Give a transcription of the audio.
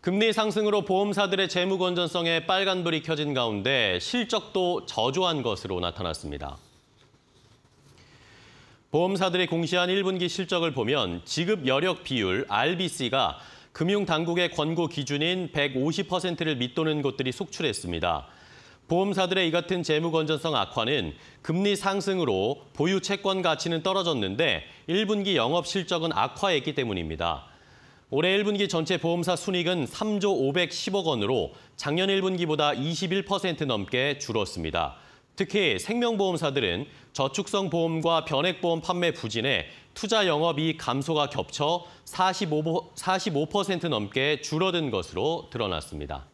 금리 상승으로 보험사들의 재무 건전성에 빨간불이 켜진 가운데 실적도 저조한 것으로 나타났습니다. 보험사들이 공시한 1분기 실적을 보면 지급 여력 비율 RBC가 금융당국의 권고 기준인 150%를 밑도는 곳들이 속출했습니다. 보험사들의 이 같은 재무 건전성 악화는 금리 상승으로 보유 채권 가치는 떨어졌는데 1분기 영업 실적은 악화했기 때문입니다. 올해 1분기 전체 보험사 순익은 3조 510억 원으로 작년 1분기보다 21% 넘게 줄었습니다. 특히 생명보험사들은 저축성 보험과 변액보험 판매 부진에 투자 영업이익 감소가 겹쳐 45, 45% 넘게 줄어든 것으로 드러났습니다.